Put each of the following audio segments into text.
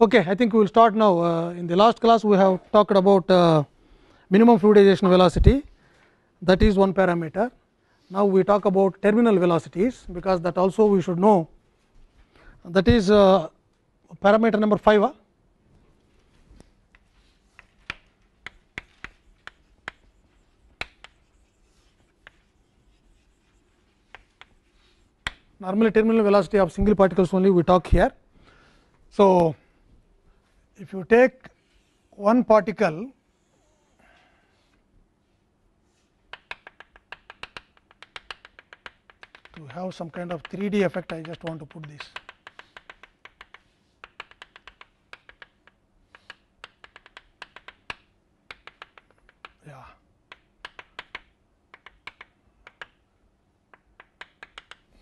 Okay, I think we will start now. Uh, in the last class, we have talked about uh, minimum fluidization velocity that is one parameter. Now, we talk about terminal velocities because that also we should know that is uh, parameter number 5. Uh. Normally, terminal velocity of single particles only we talk here. So, if you take one particle to have some kind of 3D effect, I just want to put this. Yeah.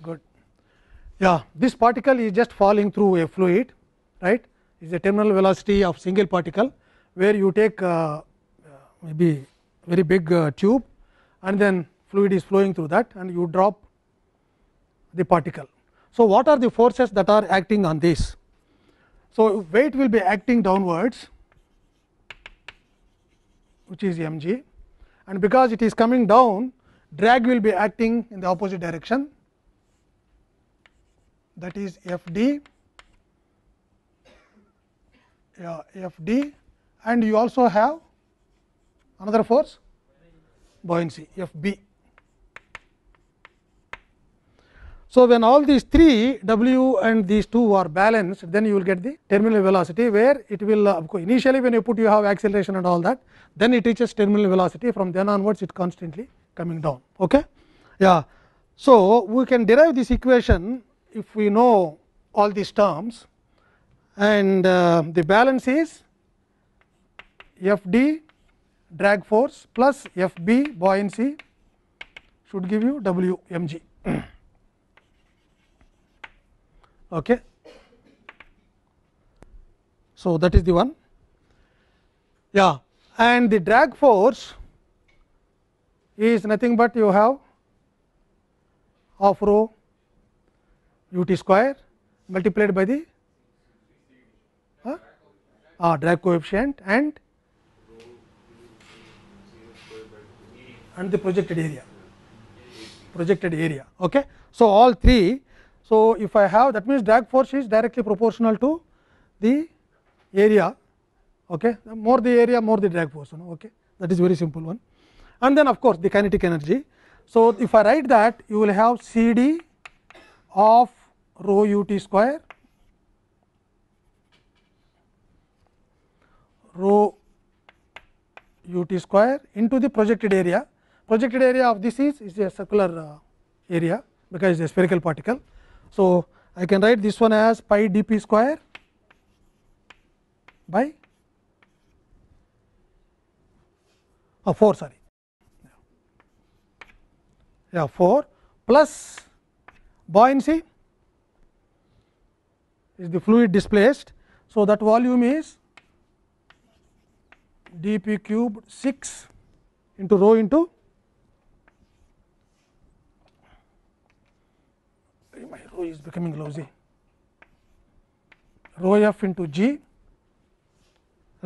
Good. Yeah, this particle is just falling through a fluid, right? is the terminal velocity of single particle where you take uh, uh, maybe very big uh, tube and then fluid is flowing through that and you drop the particle. So, what are the forces that are acting on this? So, weight will be acting downwards which is mg and because it is coming down drag will be acting in the opposite direction that is F d yeah, uh, F d and you also have another force buoyancy F b. So, when all these three w and these two are balanced, then you will get the terminal velocity where it will uh, initially when you put you have acceleration and all that, then it reaches terminal velocity from then onwards it constantly coming down. Okay? Yeah. So, we can derive this equation if we know all these terms and uh, the balance is F d drag force plus F b buoyancy should give you W m g. Okay. So, that is the one yeah and the drag force is nothing but you have half rho u t square multiplied by the uh, drag coefficient and and the projected area projected area okay so all three so if i have that means drag force is directly proportional to the area okay more the area more the drag force okay that is very simple one and then of course the kinetic energy so if i write that you will have cd of rho ut square rho u t square into the projected area. Projected area of this is, is a circular uh, area because it is a spherical particle. So, I can write this one as pi d p square by uh, 4 sorry yeah 4 plus buoyancy is the fluid displaced. So, that volume is d p cubed 6 into rho into my rho is becoming lousy rho f into g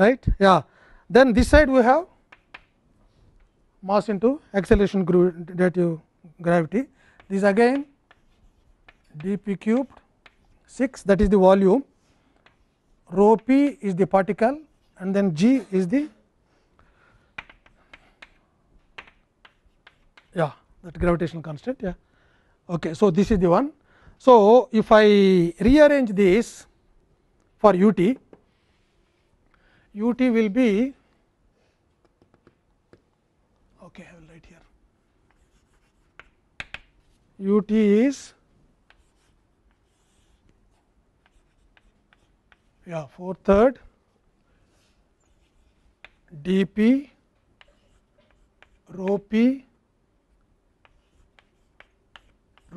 right yeah then this side we have mass into acceleration due gravity this again d p cubed 6 that is the volume rho p is the particle and then g is the yeah that gravitational constant yeah okay so this is the one so if i rearrange this for ut ut will be okay i will write here ut is yeah four third dp rho p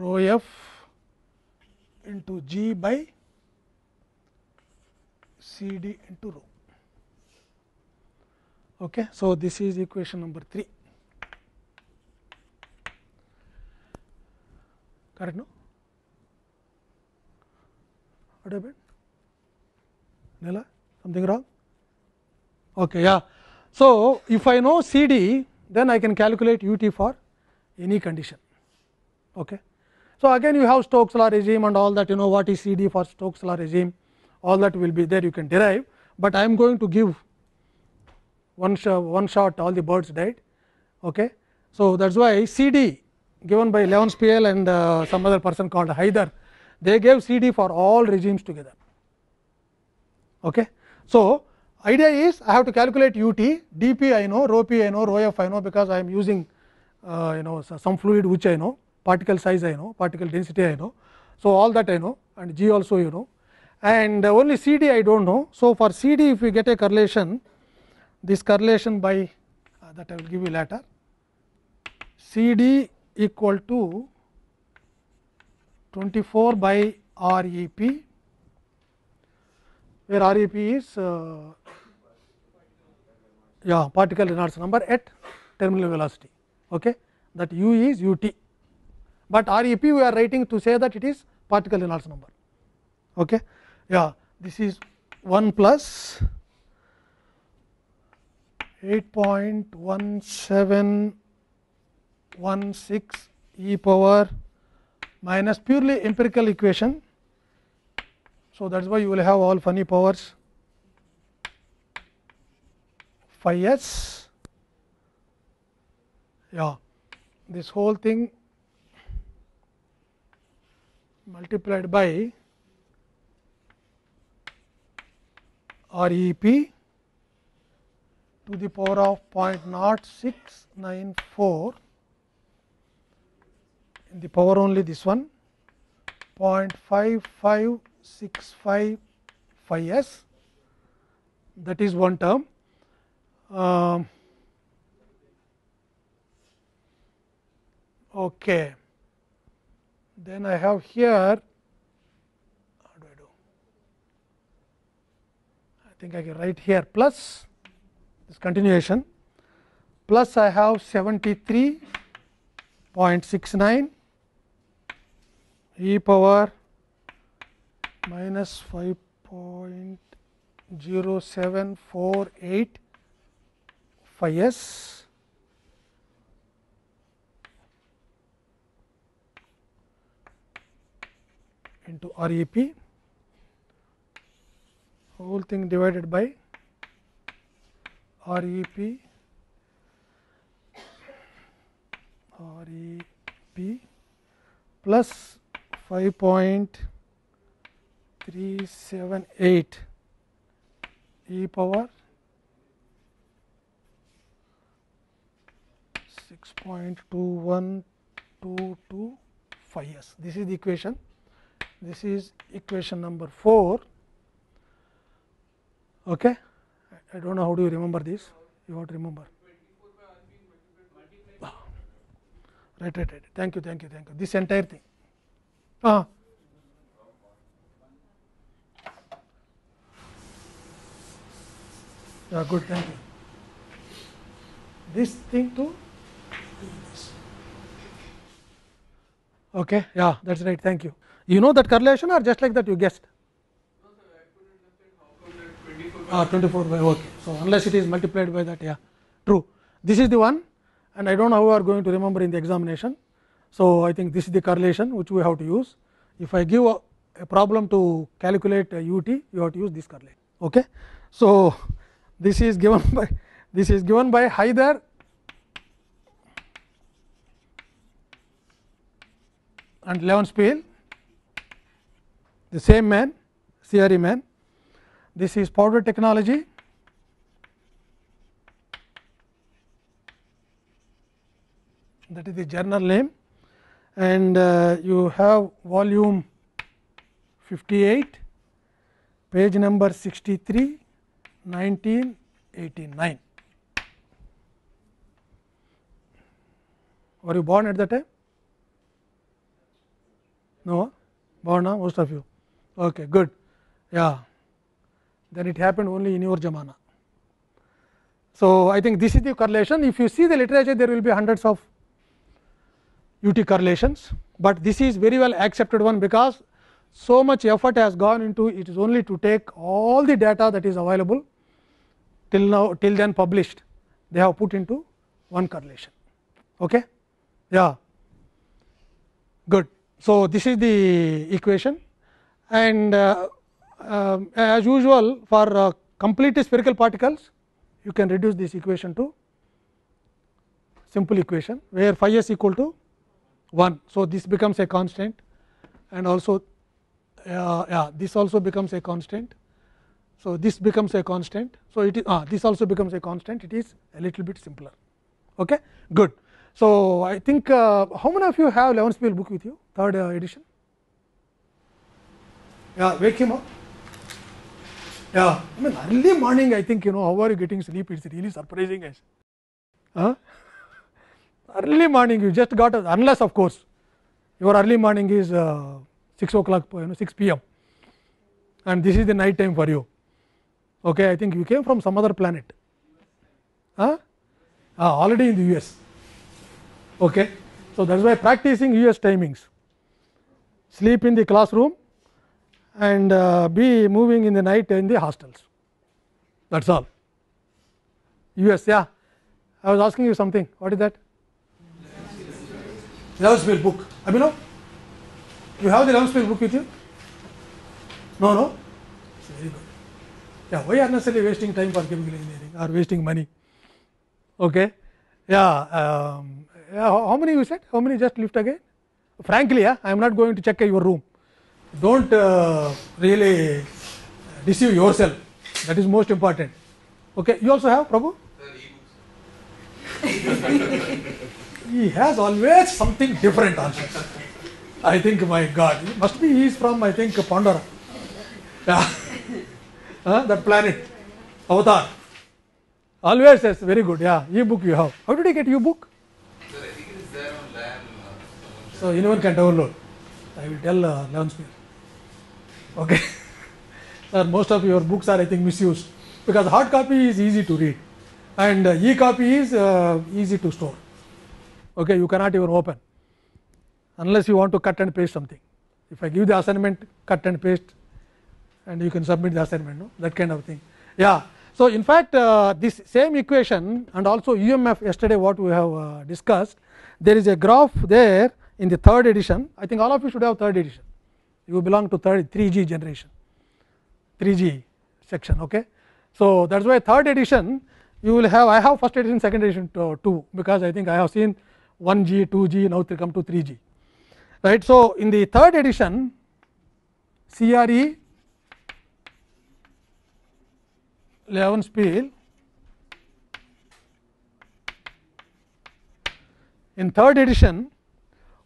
rho f into g by c d into rho. Okay. So, this is equation number 3, correct no? What happened? Nela, something wrong? Okay, yeah. So, if I know C d, then I can calculate u t for any condition. Okay. So, again you have Stokes law regime and all that you know what is CD for Stokes law regime all that will be there you can derive, but I am going to give one, one shot all the birds died. Okay. So, that is why CD given by Leonspiel and uh, some other person called Haider, they gave CD for all regimes together. Okay. So, idea is I have to calculate ut, dp I know, rho p I know, rho f I know because I am using uh, you know some fluid which I know particle size I know, particle density I know. So, all that I know and G also you know and only C D I do not know. So, for C D if we get a correlation this correlation by uh, that I will give you later C D equal to 24 by R E P where R E P is uh, yeah particle Reynolds number at terminal velocity okay that u is u t but REP we are writing to say that it is particle Reynolds number. Okay. Yeah, this is 1 plus 8.1716 e power minus purely empirical equation. So, that is why you will have all funny powers phi s. Yeah, this whole thing multiplied by REP to the power of 0.0694 in the power only this one 0.5565 that is one term. Uh, okay. Then I have here, how do I do? I think I can write here plus this continuation, plus I have 73.69 e power minus 5.0748 phi s into REP whole thing divided by REP REP plus 5.378 e power 6.21225 yes this is the equation this is equation number 4 okay i don't know how do you remember this you have to remember right right right thank you thank you thank you this entire thing ah uh -huh. yeah good thank you this thing to okay yeah that's right thank you you know that correlation or just like that you guessed? Ah, 24 by okay. So, unless it is multiplied by that, yeah, true. This is the one, and I do not know how we are going to remember in the examination. So, I think this is the correlation which we have to use. If I give a, a problem to calculate ut, you have to use this correlation. Okay. So, this is given by this is given by Haider and Levenspiel the same man CRE man. This is powder technology. that is the journal name and uh, you have volume 58 page number 63 1989 were you born at that time no born now most of you Okay, good. Yeah. Then it happened only in your jamana. So, I think this is the correlation. If you see the literature, there will be hundreds of UT correlations, but this is very well accepted one because so much effort has gone into it is only to take all the data that is available till now till then published they have put into one correlation okay yeah good so this is the equation and uh, uh, as usual for uh, completely spherical particles you can reduce this equation to simple equation where phi s equal to 1. So, this becomes a constant and also uh, yeah, this also becomes a constant. So, this becomes a constant. So, it is uh, this also becomes a constant it is a little bit simpler. Okay? Good. So, I think uh, how many of you have Levenspiel book with you third uh, edition? Yeah, wake him up. Yeah, I mean early morning I think you know how are you getting sleep it is really surprising guys. Huh? Early morning you just got a, unless of course your early morning is uh, 6 o'clock you know 6 pm and this is the night time for you. Okay, I think you came from some other planet. Huh? Ah, already in the US. Okay. So, that is why practicing US timings. Sleep in the classroom, and uh, be moving in the night in the hostels that is all. US yeah I was asking you something what is that? Rumsfeld book I no. you have the Rumsfeld book with you? No no very good yeah why unnecessarily wasting time for chemical engineering or wasting money okay yeah, um, yeah how many you said how many just lift again frankly yeah, I am not going to check your room don't uh, really deceive yourself. That is most important. Okay, you also have Prabhu? he has always something different also. I think, my God, it must be he is from, I think, Pandora. Yeah. uh, that planet, Avatar. Always says, very good, yeah, e-book you have. How did he get e-book? Uh, so anyone can download. I will tell uh, Leon Smith. Okay, sir, most of your books are I think misused because hard copy is easy to read and uh, e-copy is uh, easy to store. Okay, you cannot even open unless you want to cut and paste something. If I give the assignment, cut and paste, and you can submit the assignment. No, that kind of thing. Yeah. So, in fact, uh, this same equation and also EMF yesterday what we have uh, discussed, there is a graph there in the third edition. I think all of you should have third edition you belong to third 3G generation, 3G section. Okay. So, that is why third edition you will have I have first edition, second edition uh, two because I think I have seen 1G, 2G now they come to 3G. Right. So, in the third edition CRE 11 spiel in third edition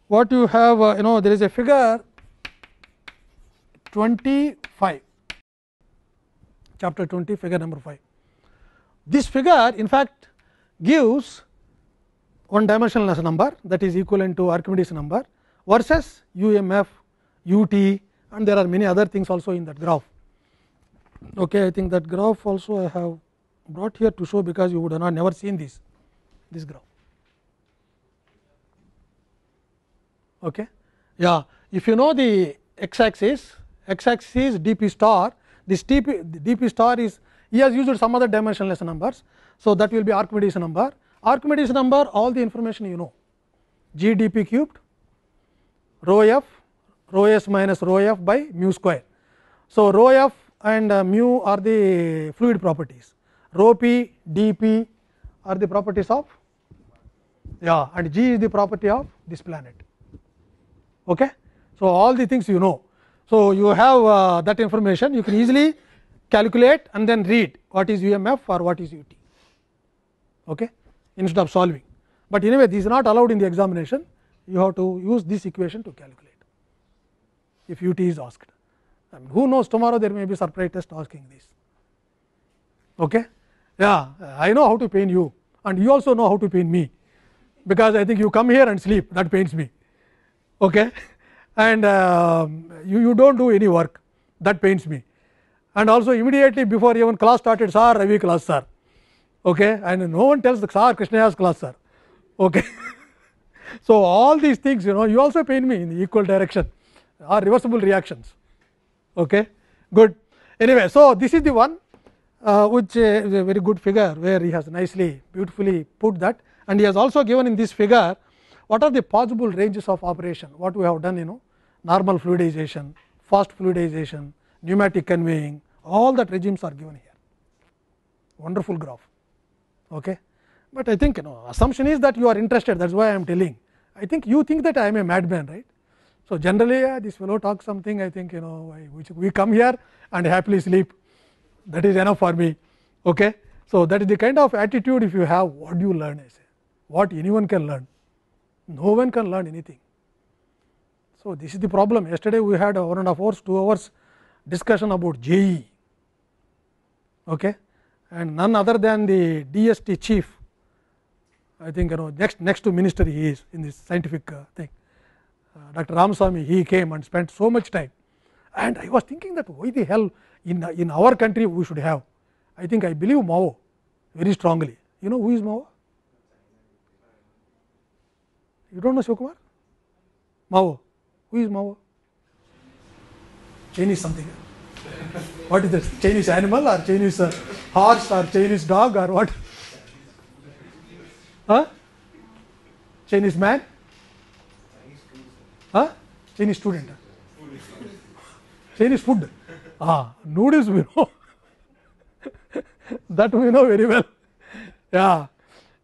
what you have uh, you know there is a figure 25 chapter 20 figure number 5. This figure in fact gives one dimensional number that is equivalent to Archimedes number versus UMF, UT and there are many other things also in that graph. Okay, I think that graph also I have brought here to show because you would have not never seen this, this graph. Okay. Yeah, if you know the x axis x axis is d p star, this d p, d p star is he has used some other dimensionless numbers. So, that will be Archimedes number, Archimedes number all the information you know g d p cubed rho f rho s minus rho f by mu square. So, rho f and uh, mu are the fluid properties, rho p d p are the properties of yeah and g is the property of this planet. Okay? So, all the things you know. So, you have uh, that information you can easily calculate and then read what is UMF or what is UT okay, instead of solving. But anyway, this is not allowed in the examination you have to use this equation to calculate if UT is asked. I mean, who knows tomorrow there may be surprise test asking this. Okay? Yeah, I know how to pain you and you also know how to pain me because I think you come here and sleep that pains me. Okay? and uh, you, you do not do any work that pains me. And also immediately before even class started sir Ravi class sir okay and no one tells the sir Krishnaya's class sir okay. so, all these things you know you also pain me in the equal direction or reversible reactions okay good anyway. So, this is the one uh, which uh, is a very good figure where he has nicely beautifully put that and he has also given in this figure what are the possible ranges of operation what we have done you know normal fluidization, fast fluidization, pneumatic conveying, all that regimes are given here. Wonderful graph. Okay. But I think you know assumption is that you are interested, that is why I am telling. I think you think that I am a madman, right? So, generally uh, this fellow talks something I think you know I, we come here and happily sleep that is enough for me. Okay. So, that is the kind of attitude if you have what do you learn I say what anyone can learn no one can learn anything so, this is the problem. Yesterday we had one and a half hours, two hours discussion about JE okay? and none other than the DST chief. I think you know next next to minister he is in this scientific uh, thing. Uh, Dr. Ramaswamy he came and spent so much time, and I was thinking that why the hell in in our country we should have. I think I believe Mao very strongly. You know who is Mao? You don't know Shivakumar? Mao. Who is Mao? Chinese something. What is this? Chinese animal or Chinese uh, horse or Chinese dog or what? Huh? Chinese man? Huh? Chinese student. Chinese food. Ah, noodles we know. that we know very well. Yeah.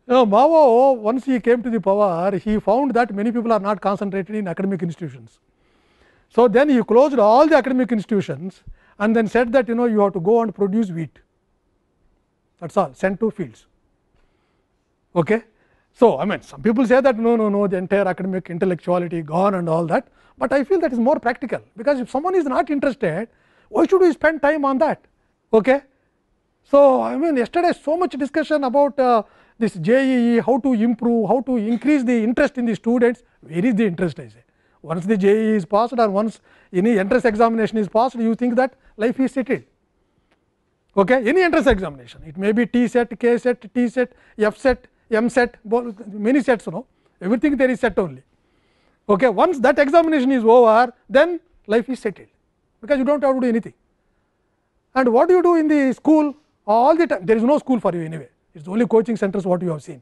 Now, uh, Mao, oh, once he came to the power, he found that many people are not concentrated in academic institutions. So, then he closed all the academic institutions and then said that you know you have to go and produce wheat. That is all, sent to fields. Okay? So, I mean some people say that no, no, no the entire academic intellectuality gone and all that, but I feel that is more practical because if someone is not interested, why should we spend time on that? Okay? So, I mean yesterday so much discussion about uh, this JEE, how to improve, how to increase the interest in the students, where is the interest I say. Once the JEE is passed or once any entrance examination is passed, you think that life is settled. Okay? Any entrance examination, it may be T set, K set, T set, F set, M set, many sets, no? everything there is set only. Okay? Once that examination is over, then life is settled, because you do not have to do anything. And what do you do in the school? All the time, there is no school for you anyway it is only coaching centers what you have seen.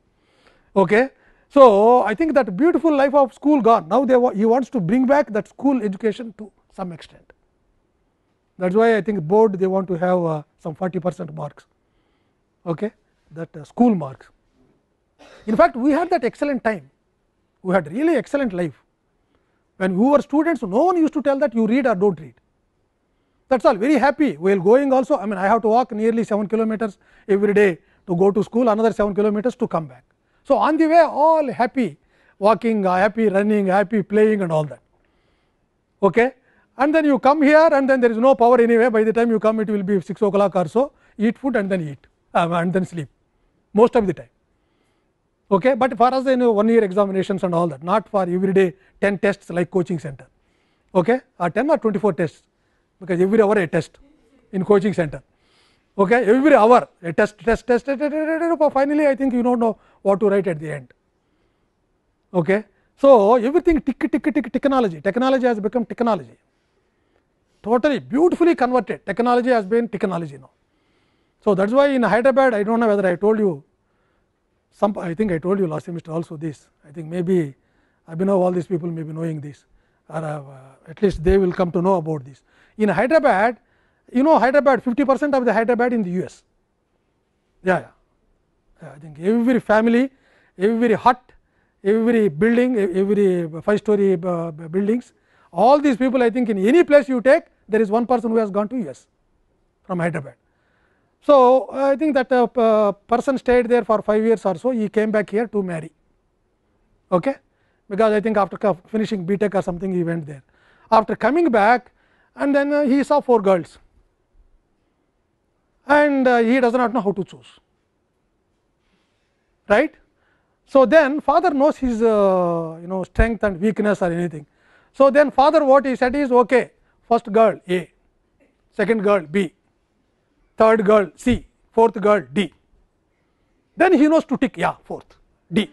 Okay. So, I think that beautiful life of school gone now they he wants to bring back that school education to some extent. That is why I think board they want to have uh, some 40 percent marks okay, that uh, school marks. In fact, we had that excellent time we had really excellent life. When we were students, no one used to tell that you read or don't read. That's all. Very happy. While going also, I mean, I have to walk nearly 7 kilometers every day to go to school another 7 kilometers to come back. So, on the way all happy walking, uh, happy running, happy playing and all that. Okay? And then you come here and then there is no power anyway by the time you come it will be 6 o'clock or so eat food and then eat um, and then sleep most of the time. Okay? But for us you know, one year examinations and all that not for every day 10 tests like coaching center okay? or 10 or 24 tests because every hour a test in coaching center okay every hour a test test test, test, test finally i think you don't know what to write at the end okay so everything tick tick tick technology technology has become technology totally beautifully converted technology has been technology now so that's why in hyderabad i don't know whether i told you some i think i told you last semester also this i think maybe abhinav all these people may be knowing this or uh, at least they will come to know about this in hyderabad you know Hyderabad 50 percent of the Hyderabad in the US. Yeah, yeah, yeah, I think every family, every hut, every building, every five story uh, buildings, all these people I think in any place you take there is one person who has gone to US from Hyderabad. So, I think that a uh, uh, person stayed there for 5 years or so, he came back here to marry, okay? because I think after finishing B Tech or something he went there. After coming back and then he saw 4 girls, and uh, he does not know how to choose right. So, then father knows his uh, you know strength and weakness or anything. So, then father what he said is okay first girl A, second girl B, third girl C, fourth girl D. Then he knows to tick yeah fourth D.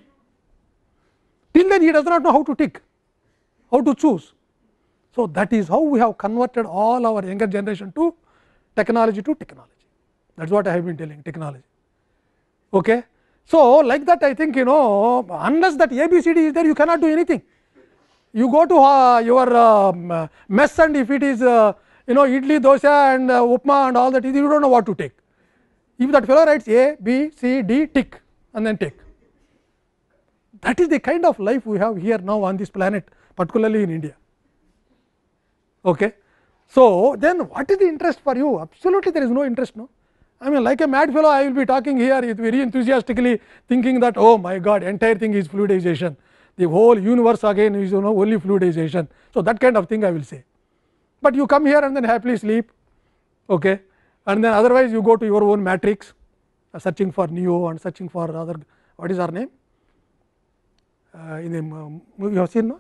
Till then he does not know how to tick, how to choose. So, that is how we have converted all our younger generation to technology to technology that is what I have been telling technology. Okay. So, like that I think you know unless that ABCD is there you cannot do anything. You go to uh, your uh, mess and if it is uh, you know idli, dosa and uh, upma and all that you do not know what to take. If that fellow writes A, B, C, D tick and then take. That is the kind of life we have here now on this planet particularly in India. Okay. So, then what is the interest for you? Absolutely there is no interest no. I mean like a mad fellow I will be talking here very enthusiastically thinking that oh my god entire thing is fluidization, the whole universe again is you know only fluidization. So, that kind of thing I will say, but you come here and then happily sleep okay. and then otherwise you go to your own matrix uh, searching for Neo and searching for other what is her name uh, in the um, movie you have seen no?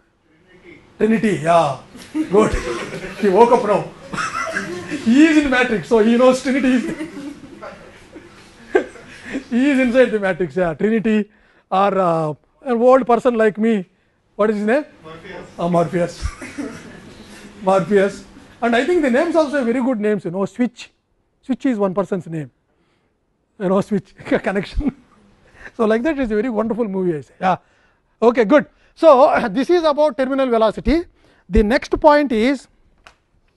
Trinity, yeah, good. he woke up now. he is in Matrix, so he knows Trinity he is inside the matrix, yeah, Trinity or uh, an old person like me. What is his name? Morpheus. Uh, Morpheus. Morpheus. And I think the names also very good names, you know, Switch. Switch is one person's name, you know, Switch connection. so, like that is a very wonderful movie, I say. Yeah. Okay, good. So, this is about terminal velocity. The next point is,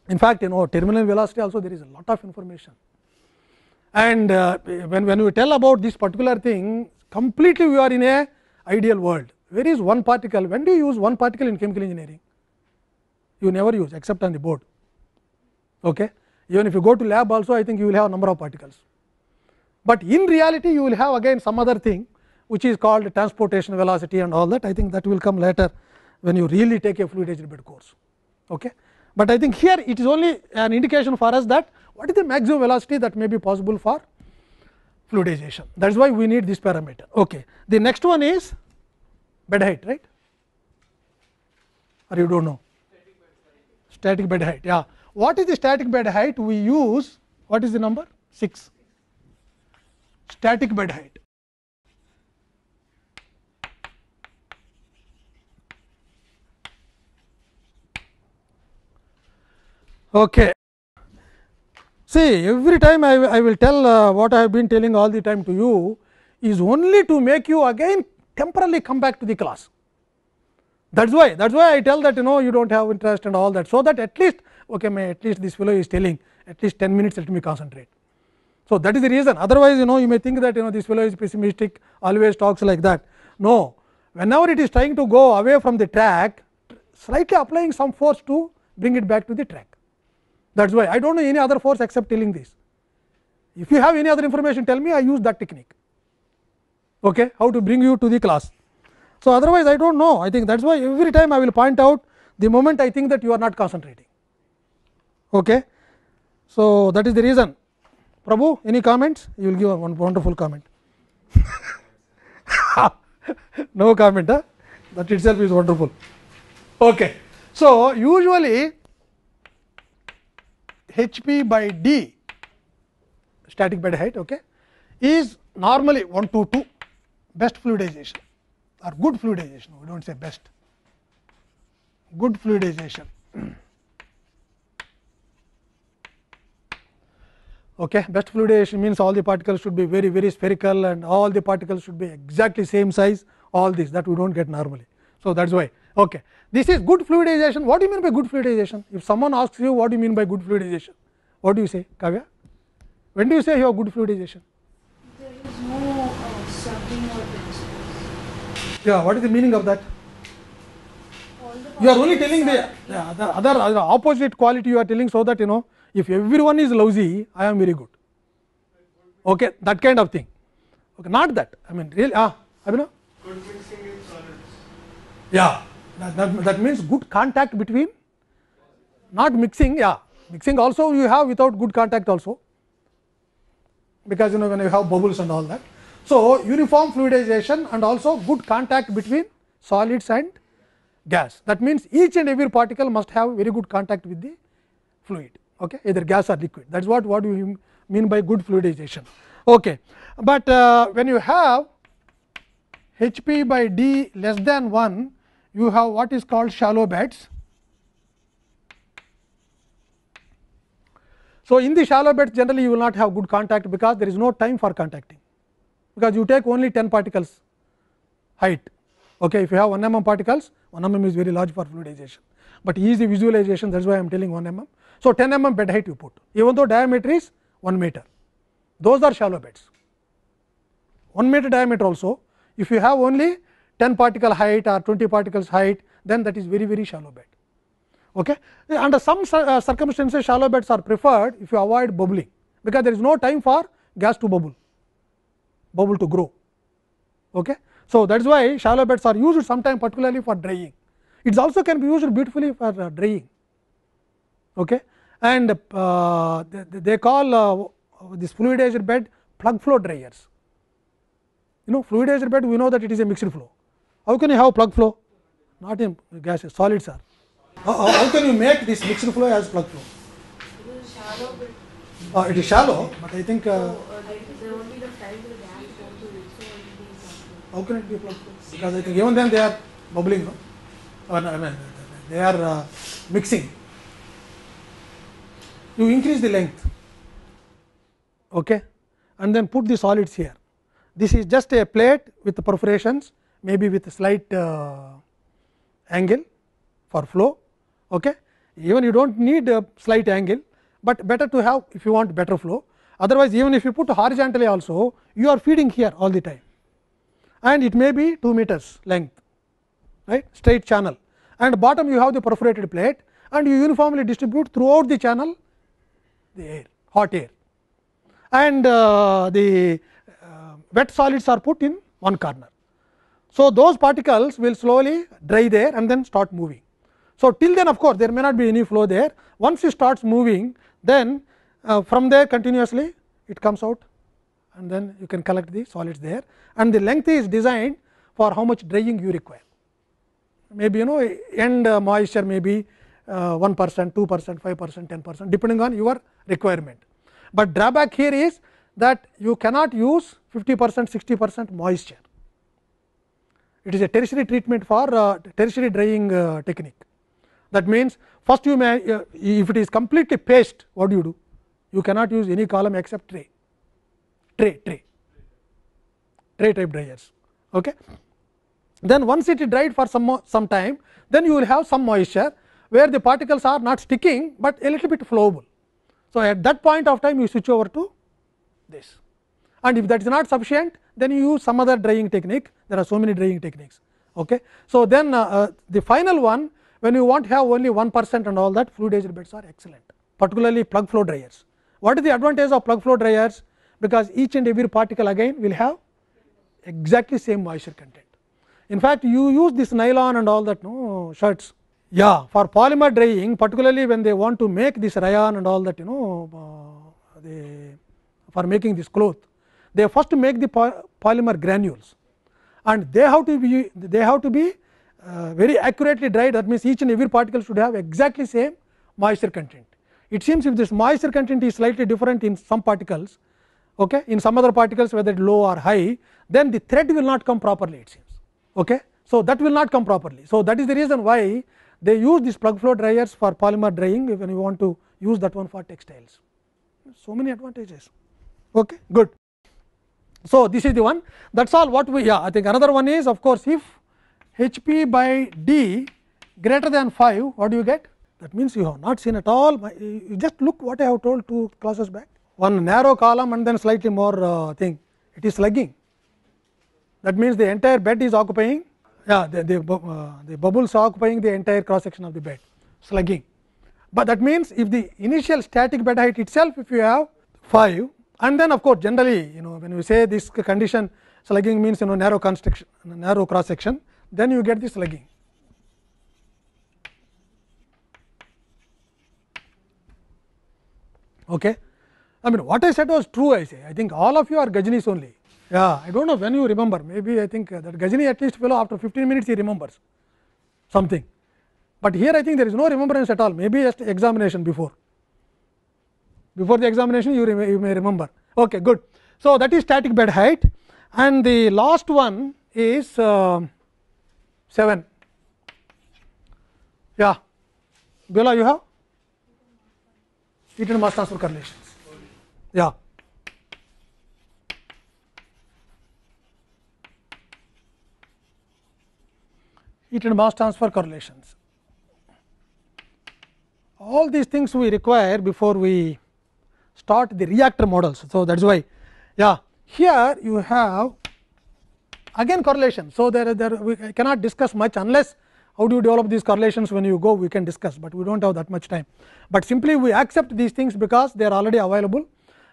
in fact, you know, terminal velocity also there is a lot of information. And uh, when, when we tell about this particular thing, completely we are in a ideal world. Where is one particle? When do you use one particle in chemical engineering? You never use except on the board. Okay? Even if you go to lab also, I think you will have a number of particles. But in reality, you will have again some other thing which is called transportation velocity and all that. I think that will come later when you really take a fluid bed course. Okay? But I think here it is only an indication for us that what is the maximum velocity that may be possible for fluidization? That is why we need this parameter. Okay. The next one is bed height, right? Or you don't know? Static bed height. Yeah. What is the static bed height? We use what is the number? 6. Static bed height. Okay. See, every time I, I will tell uh, what I have been telling all the time to you is only to make you again temporarily come back to the class. That is why, that is why I tell that you know you do not have interest and all that. So, that at least okay, may at least this fellow is telling at least 10 minutes let me concentrate. So, that is the reason otherwise you know you may think that you know this fellow is pessimistic always talks like that. No, whenever it is trying to go away from the track slightly applying some force to bring it back to the track that is why I do not know any other force except telling this. If you have any other information tell me I use that technique okay, how to bring you to the class. So, otherwise I do not know I think that is why every time I will point out the moment I think that you are not concentrating. Okay. So, that is the reason Prabhu any comments you will give a wonderful comment. no comment huh? that itself is wonderful. Okay. So, usually h p by d static bed height okay, is normally 1 to 2 best fluidization or good fluidization, we do not say best, good fluidization. Okay. Best fluidization means all the particles should be very, very spherical and all the particles should be exactly same size, all this that we do not get normally. So, that is why Okay. This is good fluidization. What do you mean by good fluidization? If someone asks you what do you mean by good fluidization, what do you say, Kavya? When do you say you have good fluidization? There is no uh, sucking or tension. Yeah, what is the meaning of that? You are only telling the, yeah, the other, other opposite quality you are telling so that you know if everyone is lousy, I am very good. Okay, that kind of thing. Okay, not that. I mean, really, ah, I Good mixing in solids. Yeah that, that, that means good contact between not mixing yeah mixing also you have without good contact also because you know when you have bubbles and all that. So, uniform fluidization and also good contact between solids and gas that means each and every particle must have very good contact with the fluid okay either gas or liquid that is what what you mean by good fluidization okay but uh, when you have hp by d less than 1 you have what is called shallow beds. So, in the shallow beds generally you will not have good contact because there is no time for contacting, because you take only 10 particles height. Okay, if you have 1 mm particles, 1 mm is very large for fluidization, but easy visualization that is why I am telling 1 mm. So, 10 mm bed height you put even though diameter is 1 meter, those are shallow beds. 1 meter diameter also if you have only 10 particle height or 20 particles height then that is very very shallow bed. Okay. Under some uh, circumstances shallow beds are preferred if you avoid bubbling because there is no time for gas to bubble, bubble to grow. Okay. So, that is why shallow beds are used sometimes particularly for drying. It also can be used beautifully for uh, drying. Okay. And uh, they, they call uh, this fluidized bed plug flow dryers. You know fluidized bed we know that it is a mixed flow. How can you have plug flow? Not in gases, solids are. How, how can you make this mixed flow as plug flow? Uh, it is shallow, but I think. Uh, uh how can it be plug flow? Because I think even then they are bubbling, oh, no? I mean, they are uh, mixing. You increase the length, okay, and then put the solids here. This is just a plate with the perforations maybe with a slight uh, angle for flow. Okay. Even you do not need a slight angle, but better to have if you want better flow. Otherwise, even if you put horizontally also, you are feeding here all the time and it may be 2 meters length, right straight channel and bottom you have the perforated plate and you uniformly distribute throughout the channel the air, hot air and uh, the uh, wet solids are put in one corner. So, those particles will slowly dry there and then start moving. So, till then of course, there may not be any flow there. Once it starts moving, then uh, from there continuously it comes out and then you can collect the solids there and the length is designed for how much drying you require. Maybe you know end uh, moisture may be uh, 1 percent, 2 percent, 5 percent, 10 percent depending on your requirement. But drawback here is that you cannot use 50 percent, 60 percent moisture it is a tertiary treatment for uh, tertiary drying uh, technique. That means, first you may uh, if it is completely paste what do you do? You cannot use any column except tray, tray, tray, tray type dryers. Okay. Then once it is dried for some some time, then you will have some moisture where the particles are not sticking, but a little bit flowable. So, at that point of time you switch over to this and if that is not sufficient then you use some other drying technique. There are so many drying techniques. Okay. So, then uh, uh, the final one when you want to have only 1 percent and all that fluidized beds are excellent particularly plug flow dryers. What is the advantage of plug flow dryers? Because each and every particle again will have exactly same moisture content. In fact, you use this nylon and all that no shirts. Yeah, for polymer drying particularly when they want to make this rayon and all that you know uh, they for making this cloth they first make the polymer granules and they have to be they have to be uh, very accurately dried that means, each and every particle should have exactly same moisture content. It seems if this moisture content is slightly different in some particles okay, in some other particles whether low or high then the thread will not come properly it seems. Okay. So, that will not come properly. So, that is the reason why they use these plug flow dryers for polymer drying when you want to use that one for textiles. So, many advantages. Okay, good. So, this is the one that is all what we yeah I think another one is of course, if h p by d greater than 5 what do you get that means you have not seen at all you just look what I have told two classes back one narrow column and then slightly more uh, thing it is slugging that means the entire bed is occupying yeah the, the, uh, the bubbles are occupying the entire cross section of the bed slugging but that means if the initial static bed height itself if you have 5 and then of course, generally you know when you say this condition slugging means you know narrow constriction, narrow cross section, then you get the slugging. Okay. I mean what I said was true I say, I think all of you are gajinis only. Yeah, I do not know when you remember, maybe I think uh, that gajini at least fellow after 15 minutes he remembers something. But here I think there is no remembrance at all, maybe just examination before before the examination you, you may remember. Okay, good. So, that is static bed height and the last one is uh, 7. Yeah, Bela, you have heat and mass transfer correlations. Yeah. Heat and mass transfer correlations. All these things we require before we start the reactor models. So, that is why yeah here you have again correlation. So, there there we cannot discuss much unless how do you develop these correlations when you go we can discuss, but we do not have that much time. But simply we accept these things because they are already available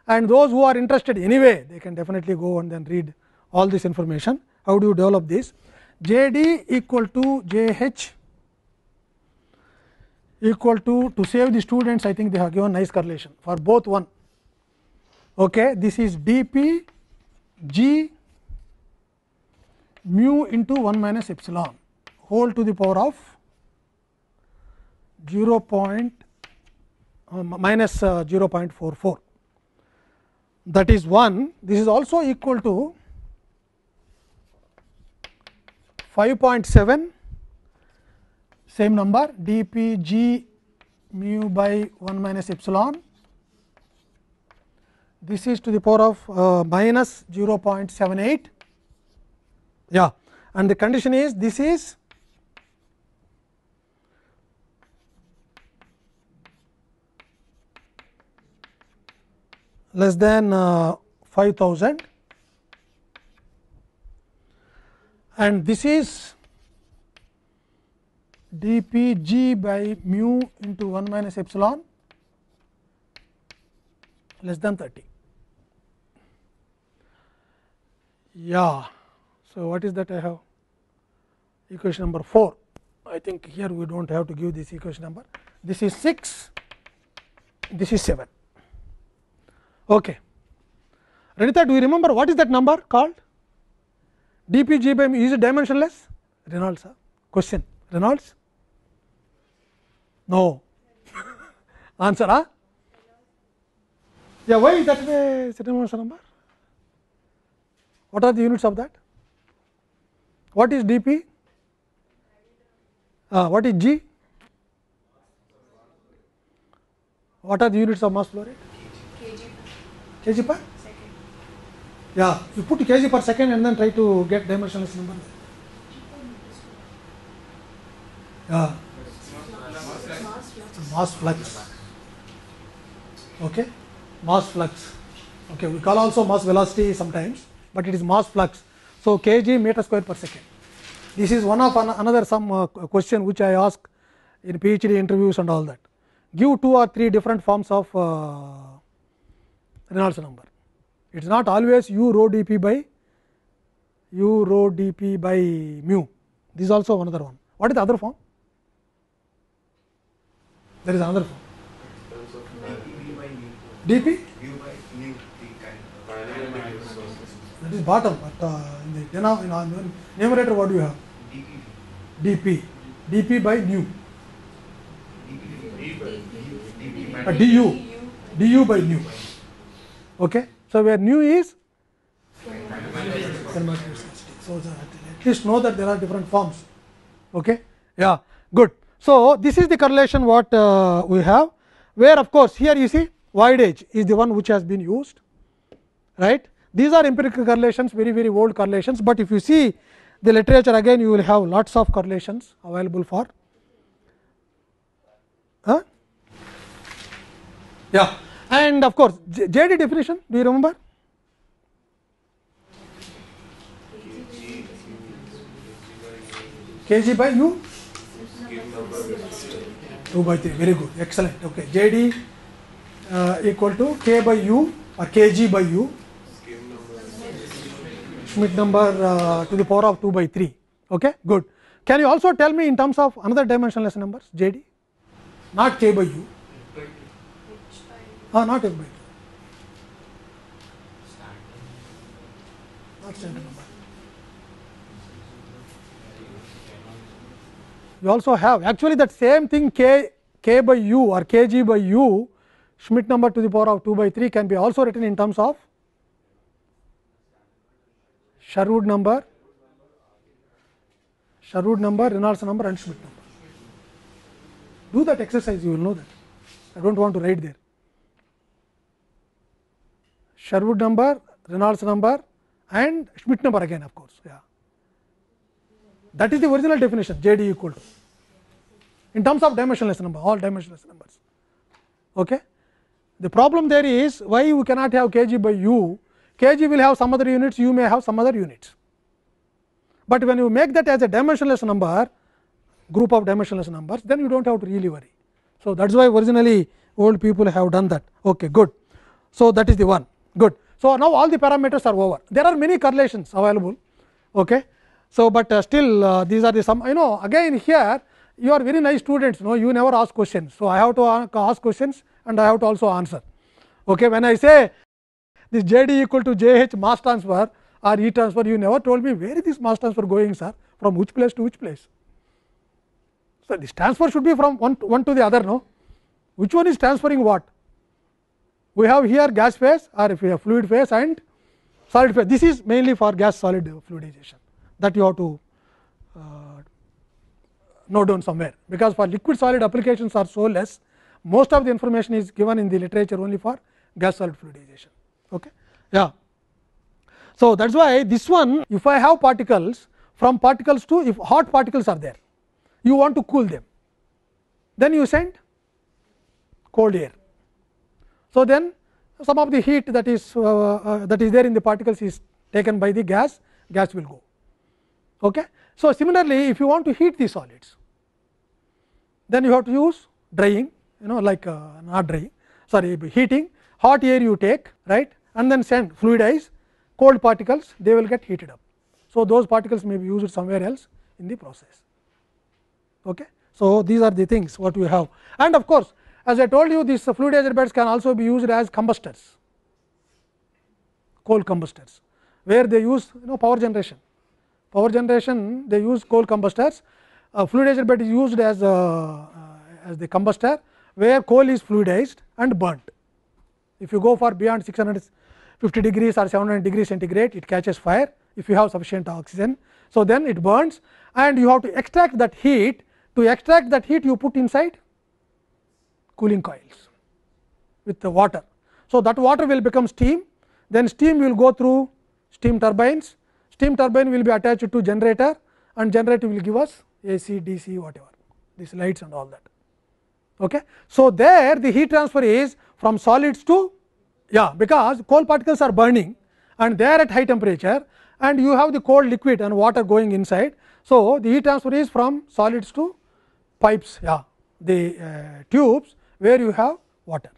and those who are interested anyway they can definitely go and then read all this information. How do you develop this? J d equal to J h equal to to save the students I think they have given nice correlation for both one. Okay, this is dp g mu into 1 minus epsilon whole to the power of 0 point, uh, minus, uh, 0 0.44 that is 1 this is also equal to 5.7 same number d p g mu by 1 minus epsilon this is to the power of uh, minus 0 0.78 yeah and the condition is this is less than uh, 5000 and this is d p g by mu into 1 minus epsilon less than 30. Yeah, so what is that I have? Equation number 4. I think here we do not have to give this equation number. This is 6, this is 7. Okay. Renita, do you remember what is that number called? d p g by mu is it dimensionless? Reynolds question. Reynolds No. Answer, huh? Yeah, why is that way Srinivasan number? What are the units of that? What is dp? Uh, what is g? What are the units of mass flow rate? kg. kg per? Second. Yeah, you put kg per second and then try to get dimensionless number. Yeah. mass flux okay mass flux okay we call also mass velocity sometimes but it is mass flux so kg meter square per second this is one of an another some uh, question which i ask in phd interviews and all that give two or three different forms of uh, reynolds number it is not always u rho dp by u rho dp by mu this is also another one what is the other form there is another form. DP? That is bottom, but uh, in the you know, in uh, numerator, what do you have? DP. DP by nu. Uh, du. du by nu. Okay? So, where nu is? So, uh, at least know that there are different forms. Okay? Yeah, good. So, this is the correlation what uh, we have, where of course, here you see wide is the one which has been used. right? These are empirical correlations very very old correlations, but if you see the literature again you will have lots of correlations available for. Huh? Yeah, and of course, J JD definition do you remember? Kg by u 2 by 3 very good excellent okay jd uh, equal to k by u or kg by u schmidt number uh, to the power of 2 by 3 okay good can you also tell me in terms of another dimensionless numbers jd not k by u ah not f by 2 not standard number we also have actually that same thing k k by u or k g by u Schmidt number to the power of 2 by 3 can be also written in terms of Sherwood number, Sherwood number, Reynolds number and Schmidt number. Do that exercise you will know that, I do not want to write there. Sherwood number, Reynolds number and Schmidt number again of course, yeah. That is the original definition J D equal to in terms of dimensionless number, all dimensionless numbers. Okay? The problem there is why you cannot have k g by u. Kg will have some other units, u may have some other units. But when you make that as a dimensionless number, group of dimensionless numbers, then you do not have to really worry. So, that is why originally old people have done that. Okay, good. So, that is the one. Good. So, now all the parameters are over. There are many correlations available. Okay. So, but uh, still uh, these are the some you know again here you are very nice students No, you never ask questions. So, I have to ask questions and I have to also answer. Okay, when I say this J D equal to J H mass transfer or E transfer you never told me where is this mass transfer going sir from which place to which place. So, this transfer should be from one to, one to the other no which one is transferring what we have here gas phase or if we have fluid phase and solid phase this is mainly for gas solid uh, fluidization that you have to uh, note down somewhere, because for liquid solid applications are so less, most of the information is given in the literature only for gas solid fluidization. Okay? Yeah. So, that is why this one if I have particles from particles to if hot particles are there, you want to cool them, then you send cold air. So, then some of the heat that is uh, uh, that is there in the particles is taken by the gas, gas will go. Okay. So, similarly, if you want to heat the solids, then you have to use drying, you know, like uh, not drying, sorry, heating. Hot air you take, right, and then send fluidize cold particles, they will get heated up. So, those particles may be used somewhere else in the process. Okay. So, these are the things what we have and of course, as I told you these fluidizer beds can also be used as combustors, coal combustors, where they use you know power generation power generation they use coal combustors. A fluidized bed is used as, uh, uh, as the combustor, where coal is fluidized and burnt. If you go for beyond 650 degrees or 700 degrees centigrade, it catches fire if you have sufficient oxygen. So, then it burns and you have to extract that heat. To extract that heat, you put inside cooling coils with the water. So, that water will become steam, then steam will go through steam turbines steam turbine will be attached to generator and generator will give us AC, DC whatever these lights and all that. Okay. So, there the heat transfer is from solids to yeah because coal particles are burning and they are at high temperature and you have the cold liquid and water going inside. So, the heat transfer is from solids to pipes yeah the uh, tubes where you have water.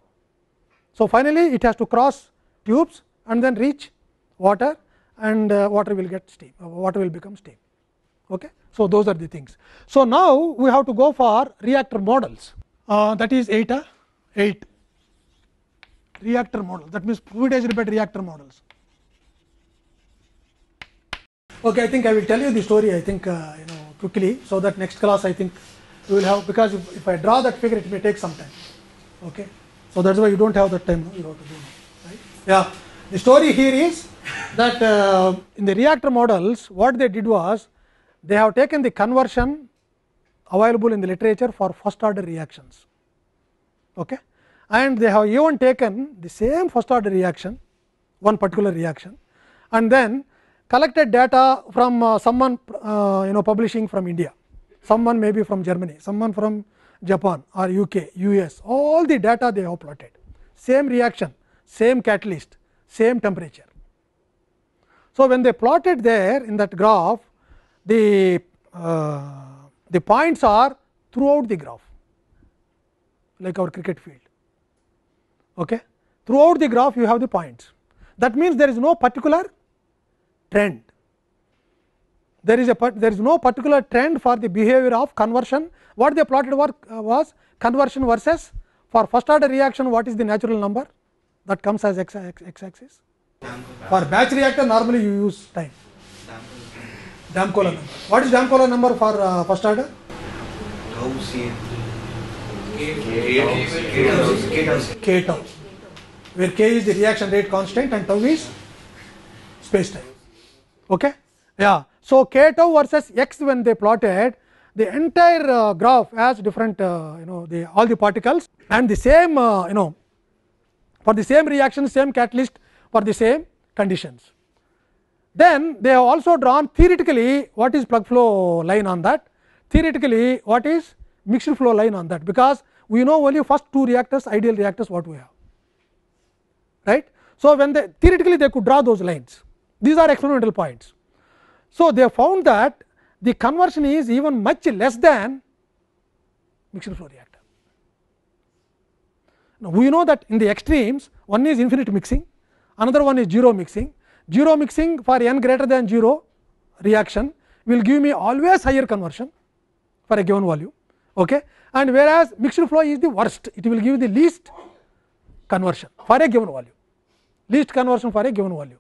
So, finally, it has to cross tubes and then reach water and uh, water will get steam, uh, water will become steam. Okay? So, those are the things. So, now we have to go for reactor models uh, that is 8, uh, 8 reactor model that means fluidized bed reactor models. Okay, I think I will tell you the story I think uh, you know quickly so that next class I think we will have because if, if I draw that figure it may take some time. Okay, so that is why you do not have that time now, you have to do right. Yeah, the story here is that uh, in the reactor models what they did was they have taken the conversion available in the literature for first order reactions okay and they have even taken the same first order reaction one particular reaction and then collected data from uh, someone uh, you know publishing from india someone maybe from germany someone from japan or uk us all the data they have plotted same reaction same catalyst same temperature So, when they plotted there in that graph, the, uh, the points are throughout the graph, like our cricket field. Okay? Throughout the graph, you have the points. That means, there is no particular trend. There is, a, there is no particular trend for the behavior of conversion. What they plotted work uh, was conversion versus for first order reaction, what is the natural number that comes as x, x, x axis. For batch reactor, normally you use time. Damcola number. What is Damcola number for uh, first order? Tau CN. K tau. Where K is the reaction rate constant and tau is space time. Okay? Yeah. So, K tau versus X when they plotted, the entire uh, graph has different uh, you know the all the particles and the same uh, you know for the same reaction same catalyst for the same conditions. Then they have also drawn theoretically what is plug flow line on that, theoretically what is mixed flow line on that, because we know only first two reactors ideal reactors what we have. right? So, when they theoretically they could draw those lines, these are experimental points. So, they found that the conversion is even much less than mixed flow reactor. Now, we know that in the extremes one is infinite mixing another one is 0 mixing. 0 mixing for n greater than 0 reaction will give me always higher conversion for a given volume. Okay? And whereas, mixed flow is the worst, it will give the least conversion for a given volume, least conversion for a given volume.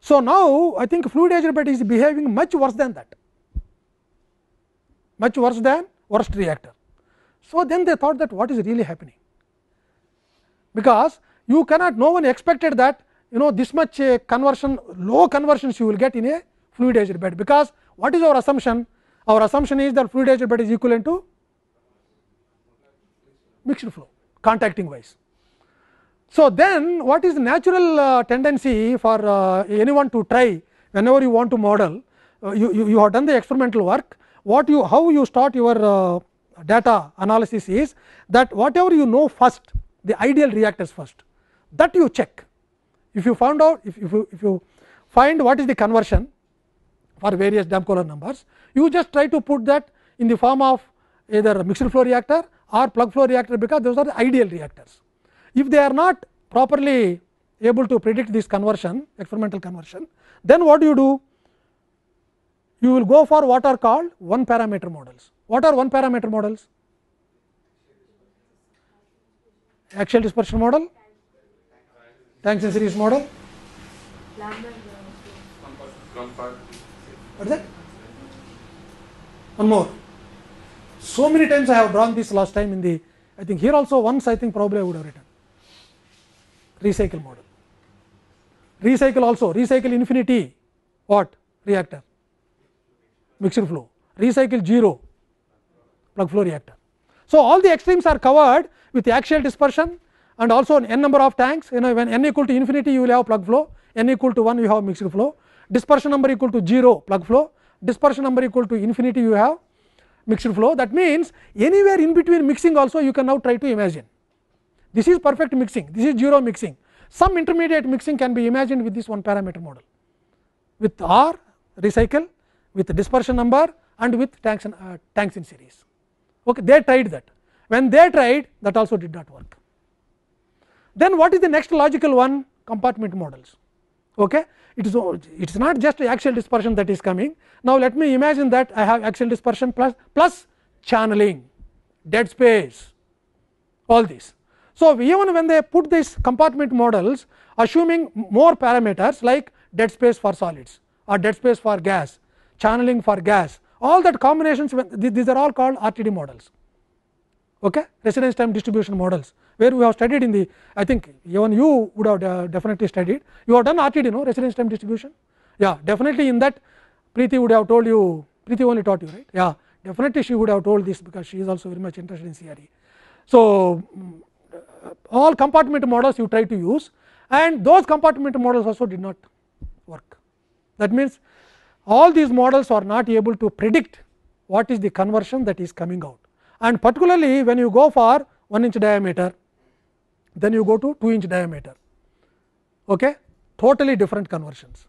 So, now I think fluidized bed is behaving much worse than that, much worse than worst reactor. So, then they thought that what is really happening, because you cannot no one expected that you know this much uh, conversion low conversions you will get in a fluidized bed because what is our assumption our assumption is that fluidized bed is equivalent to mixed flow contacting wise so then what is the natural uh, tendency for uh, anyone to try whenever you want to model uh, you, you you have done the experimental work what you how you start your uh, data analysis is that whatever you know first the ideal reactors first that you check if you found out, if, if, you, if you find what is the conversion for various Damkohler numbers, you just try to put that in the form of either mixed flow reactor or plug flow reactor, because those are the ideal reactors. If they are not properly able to predict this conversion, experimental conversion, then what do you do? You will go for what are called one parameter models. What are one parameter models? Axial dispersion model, time series model? What is that? One more. So many times I have drawn this last time in the, I think here also once I think probably I would have written. Recycle model. Recycle also, recycle infinity, what? Reactor, Mixer flow. Recycle zero, plug flow reactor. So, all the extremes are covered with the axial dispersion, and also n number of tanks you know when n equal to infinity you will have plug flow n equal to 1 you have mixed flow dispersion number equal to 0 plug flow dispersion number equal to infinity you have mixed flow that means anywhere in between mixing also you can now try to imagine this is perfect mixing this is 0 mixing some intermediate mixing can be imagined with this one parameter model with R recycle with dispersion number and with tanks, in, uh, tanks in series. Okay, they tried that. When they tried that also did not work. Then what is the next logical one? Compartment models. Okay? It is, it is not just axial dispersion that is coming. Now, let me imagine that I have axial dispersion plus, plus channeling, dead space, all this. So, even when they put these compartment models assuming more parameters like dead space for solids or dead space for gas, channeling for gas, all that combinations these are all called RTD models, okay? residence time distribution models where we have studied in the I think even you would have definitely studied. You have done RTD no residence time distribution. Yeah, definitely in that Preeti would have told you Preeti only taught you right. Yeah, definitely she would have told this because she is also very much interested in CRE. So, mm, all compartment models you try to use and those compartment models also did not work. That means, all these models are not able to predict what is the conversion that is coming out and particularly when you go for 1 inch diameter then you go to 2 inch diameter. Okay? Totally different conversions,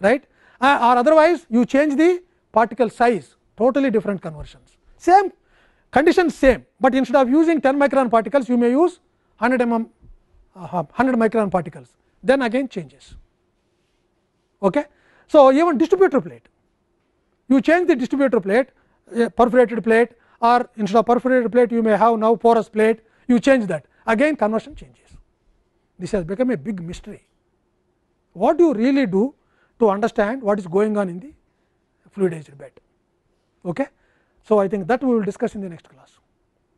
right? or otherwise, you change the particle size, totally different conversions. Same conditions same, but instead of using 10 micron particles, you may use 100 mm, uh, 100 micron particles, then again changes. Okay? So, even distributor plate, you change the distributor plate, a perforated plate, or instead of perforated plate, you may have now porous plate, you change that again conversion changes. This has become a big mystery. What do you really do to understand what is going on in the fluidized bed? Okay? So, I think that we will discuss in the next class,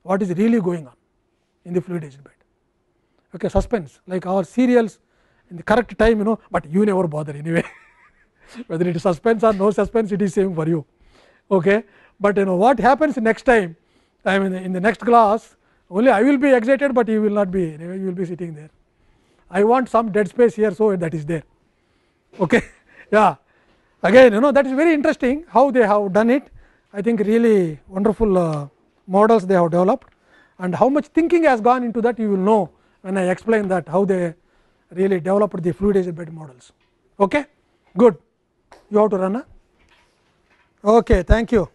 what is really going on in the fluidized bed. Okay, suspense like our serials in the correct time you know, but you never bother anyway, whether it is suspense or no suspense it is same for you. Okay? But you know what happens next time I mean in the next class only I will be excited, but you will not be you will be sitting there. I want some dead space here, so that is there. Okay. yeah. Again, you know that is very interesting how they have done it. I think really wonderful uh, models they have developed and how much thinking has gone into that you will know when I explain that how they really developed the fluidized bed models. Okay? Good. You have to run. Huh? Okay, thank you.